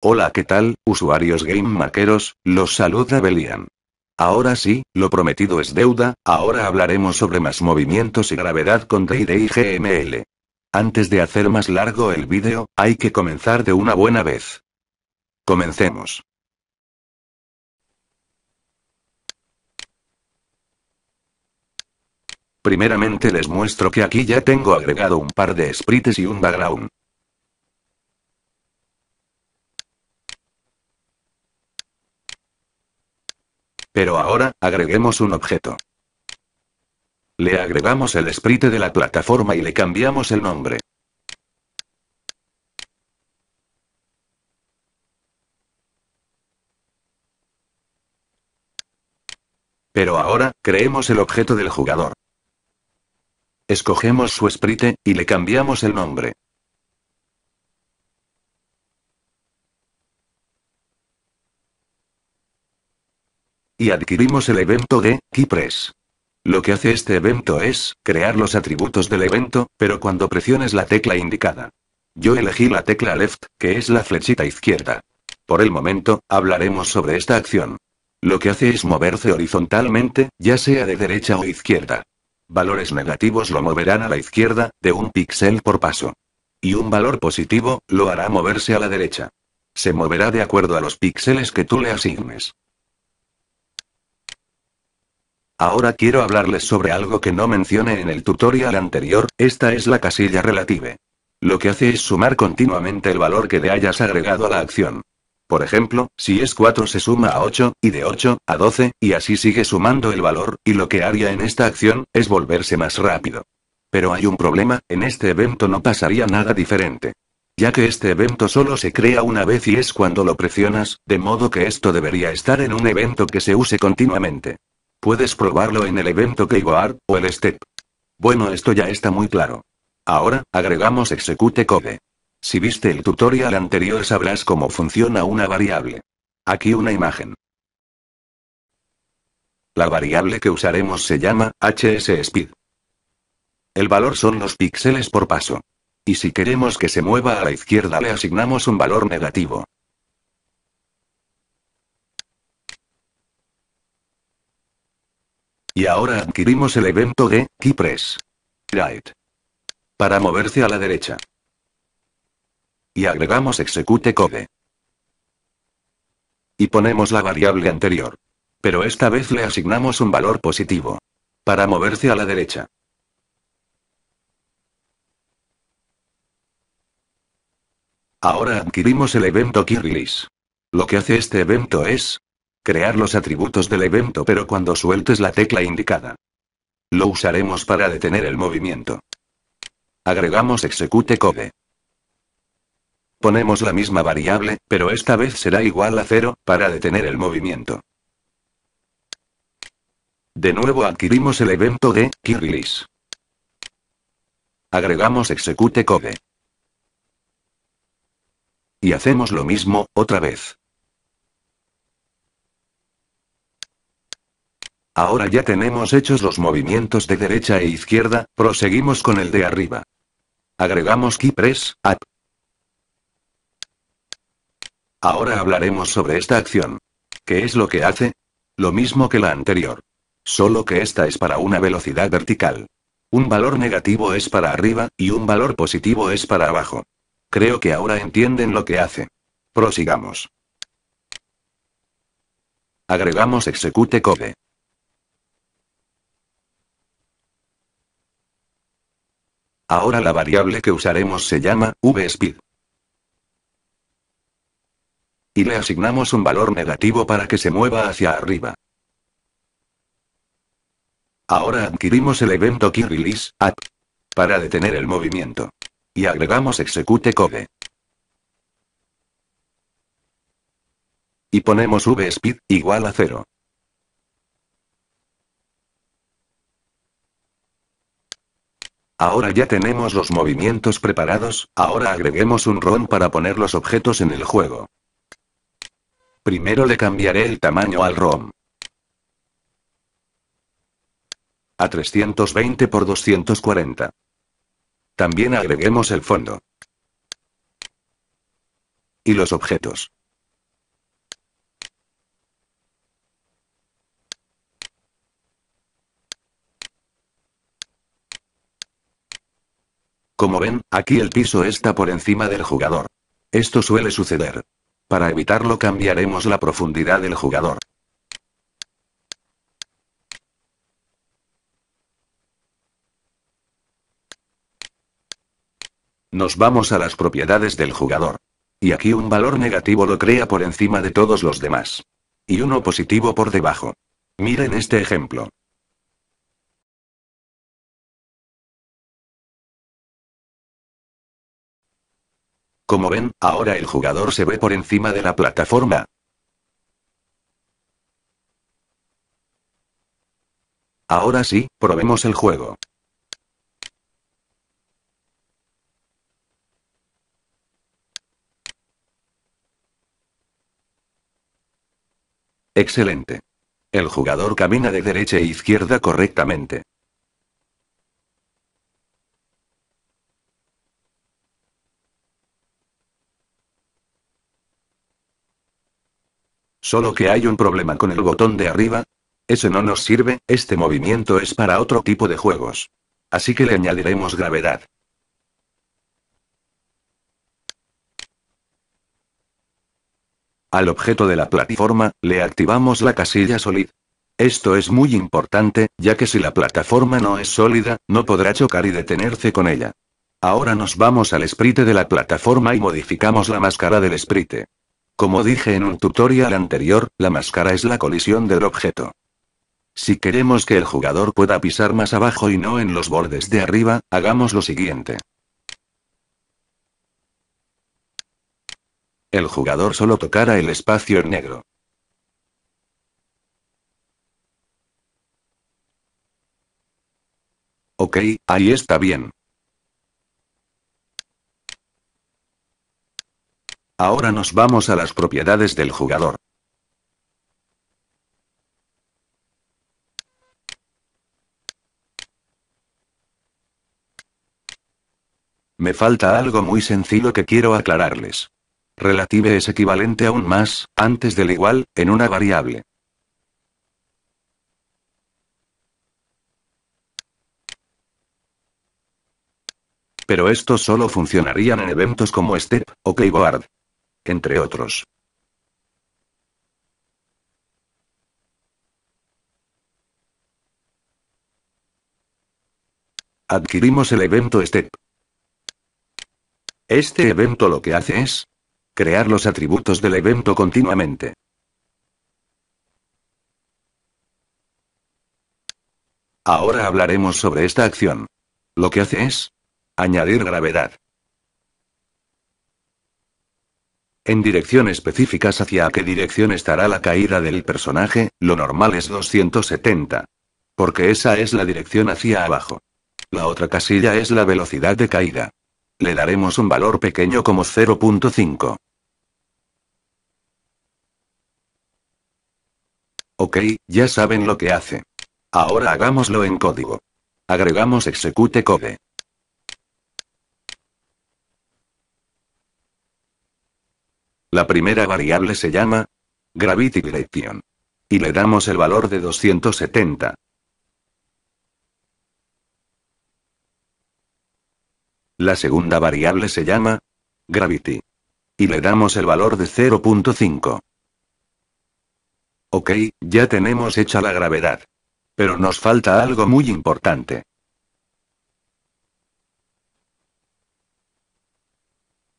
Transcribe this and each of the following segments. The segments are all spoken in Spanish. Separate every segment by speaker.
Speaker 1: Hola, ¿qué tal, usuarios game maqueros? Los saluda Belian. Ahora sí, lo prometido es deuda, ahora hablaremos sobre más movimientos y gravedad con D&D y GML. Antes de hacer más largo el vídeo, hay que comenzar de una buena vez. Comencemos. Primeramente les muestro que aquí ya tengo agregado un par de sprites y un background. Pero ahora, agreguemos un objeto. Le agregamos el sprite de la plataforma y le cambiamos el nombre. Pero ahora, creemos el objeto del jugador. Escogemos su sprite, y le cambiamos el nombre. Y adquirimos el evento de Keypress. Lo que hace este evento es crear los atributos del evento, pero cuando presiones la tecla indicada. Yo elegí la tecla left, que es la flechita izquierda. Por el momento, hablaremos sobre esta acción. Lo que hace es moverse horizontalmente, ya sea de derecha o izquierda. Valores negativos lo moverán a la izquierda, de un píxel por paso. Y un valor positivo, lo hará moverse a la derecha. Se moverá de acuerdo a los píxeles que tú le asignes. Ahora quiero hablarles sobre algo que no mencioné en el tutorial anterior, esta es la casilla relative. Lo que hace es sumar continuamente el valor que le hayas agregado a la acción. Por ejemplo, si es 4 se suma a 8, y de 8 a 12, y así sigue sumando el valor, y lo que haría en esta acción, es volverse más rápido. Pero hay un problema, en este evento no pasaría nada diferente. Ya que este evento solo se crea una vez y es cuando lo presionas, de modo que esto debería estar en un evento que se use continuamente. Puedes probarlo en el evento Keyboard, o el Step. Bueno, esto ya está muy claro. Ahora, agregamos execute code. Si viste el tutorial anterior sabrás cómo funciona una variable. Aquí una imagen. La variable que usaremos se llama hsSpeed. El valor son los píxeles por paso. Y si queremos que se mueva a la izquierda le asignamos un valor negativo. Y ahora adquirimos el evento de Keypress. Right. Para moverse a la derecha. Y agregamos execute code. Y ponemos la variable anterior. Pero esta vez le asignamos un valor positivo. Para moverse a la derecha. Ahora adquirimos el evento key release. Lo que hace este evento es, crear los atributos del evento pero cuando sueltes la tecla indicada. Lo usaremos para detener el movimiento. Agregamos execute code. Ponemos la misma variable, pero esta vez será igual a 0, para detener el movimiento. De nuevo adquirimos el evento de key release. Agregamos execute code. Y hacemos lo mismo, otra vez. Ahora ya tenemos hechos los movimientos de derecha e izquierda, proseguimos con el de arriba. Agregamos keypress, app. Ahora hablaremos sobre esta acción. ¿Qué es lo que hace? Lo mismo que la anterior. Solo que esta es para una velocidad vertical. Un valor negativo es para arriba, y un valor positivo es para abajo. Creo que ahora entienden lo que hace. Prosigamos. Agregamos execute code. Ahora la variable que usaremos se llama vSpeed. Y le asignamos un valor negativo para que se mueva hacia arriba. Ahora adquirimos el evento KeyRelease para detener el movimiento. Y agregamos execute code. Y ponemos vSpeed igual a cero. Ahora ya tenemos los movimientos preparados, ahora agreguemos un ROM para poner los objetos en el juego. Primero le cambiaré el tamaño al ROM. A 320 por 240. También agreguemos el fondo. Y los objetos. Como ven, aquí el piso está por encima del jugador. Esto suele suceder. Para evitarlo cambiaremos la profundidad del jugador. Nos vamos a las propiedades del jugador. Y aquí un valor negativo lo crea por encima de todos los demás. Y uno positivo por debajo. Miren este ejemplo. Como ven, ahora el jugador se ve por encima de la plataforma. Ahora sí, probemos el juego. Excelente. El jugador camina de derecha e izquierda correctamente. Solo que hay un problema con el botón de arriba. Ese no nos sirve, este movimiento es para otro tipo de juegos. Así que le añadiremos gravedad. Al objeto de la plataforma, le activamos la casilla Solid. Esto es muy importante, ya que si la plataforma no es sólida, no podrá chocar y detenerse con ella. Ahora nos vamos al sprite de la plataforma y modificamos la máscara del sprite. Como dije en un tutorial anterior, la máscara es la colisión del objeto. Si queremos que el jugador pueda pisar más abajo y no en los bordes de arriba, hagamos lo siguiente. El jugador solo tocará el espacio en negro. Ok, ahí está bien. Ahora nos vamos a las propiedades del jugador. Me falta algo muy sencillo que quiero aclararles. Relative es equivalente a más, antes del igual, en una variable. Pero esto solo funcionaría en eventos como Step, o Keyboard entre otros. Adquirimos el evento Step. Este evento lo que hace es crear los atributos del evento continuamente. Ahora hablaremos sobre esta acción. Lo que hace es añadir gravedad. en dirección específicas hacia qué dirección estará la caída del personaje, lo normal es 270. Porque esa es la dirección hacia abajo. La otra casilla es la velocidad de caída. Le daremos un valor pequeño como 0.5. Ok, ya saben lo que hace. Ahora hagámoslo en código. Agregamos execute code. La primera variable se llama Gravity Direction. Y le damos el valor de 270. La segunda variable se llama Gravity. Y le damos el valor de 0.5. Ok, ya tenemos hecha la gravedad. Pero nos falta algo muy importante.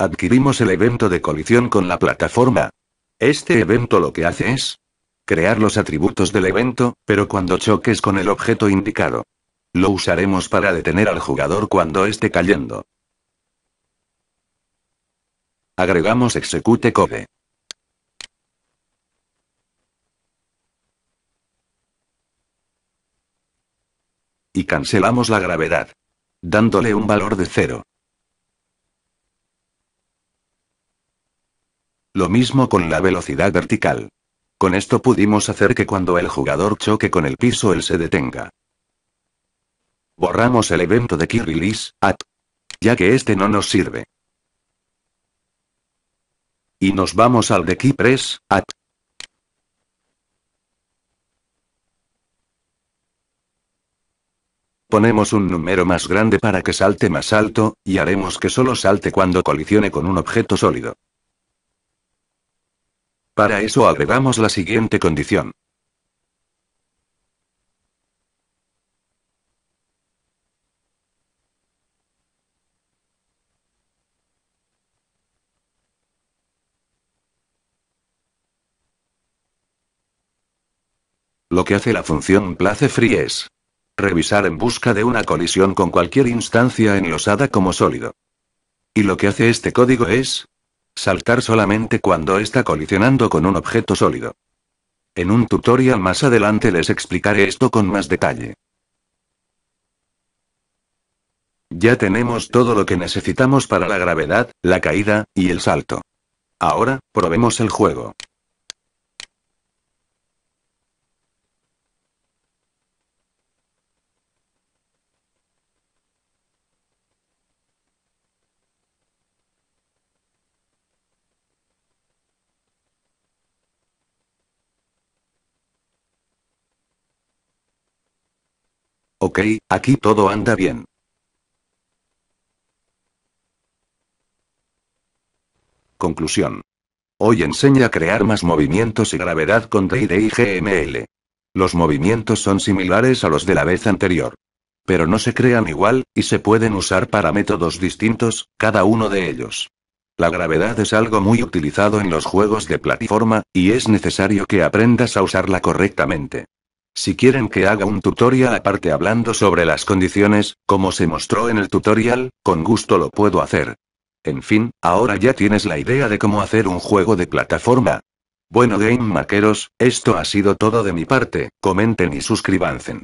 Speaker 1: Adquirimos el evento de colisión con la plataforma. Este evento lo que hace es crear los atributos del evento, pero cuando choques con el objeto indicado. Lo usaremos para detener al jugador cuando esté cayendo. Agregamos execute code. Y cancelamos la gravedad. Dándole un valor de cero. Lo mismo con la velocidad vertical. Con esto pudimos hacer que cuando el jugador choque con el piso él se detenga. Borramos el evento de Key Release, at, ya que este no nos sirve. Y nos vamos al de Key Press, at. Ponemos un número más grande para que salte más alto, y haremos que solo salte cuando colisione con un objeto sólido. Para eso agregamos la siguiente condición. Lo que hace la función Free es revisar en busca de una colisión con cualquier instancia enlosada como sólido. Y lo que hace este código es Saltar solamente cuando está colisionando con un objeto sólido. En un tutorial más adelante les explicaré esto con más detalle. Ya tenemos todo lo que necesitamos para la gravedad, la caída, y el salto. Ahora, probemos el juego. Ok, aquí todo anda bien. Conclusión. Hoy enseña a crear más movimientos y gravedad con DID GML. Los movimientos son similares a los de la vez anterior. Pero no se crean igual, y se pueden usar para métodos distintos, cada uno de ellos. La gravedad es algo muy utilizado en los juegos de plataforma, y es necesario que aprendas a usarla correctamente. Si quieren que haga un tutorial aparte hablando sobre las condiciones, como se mostró en el tutorial, con gusto lo puedo hacer. En fin, ahora ya tienes la idea de cómo hacer un juego de plataforma. Bueno game maqueros, esto ha sido todo de mi parte, comenten y suscribanse.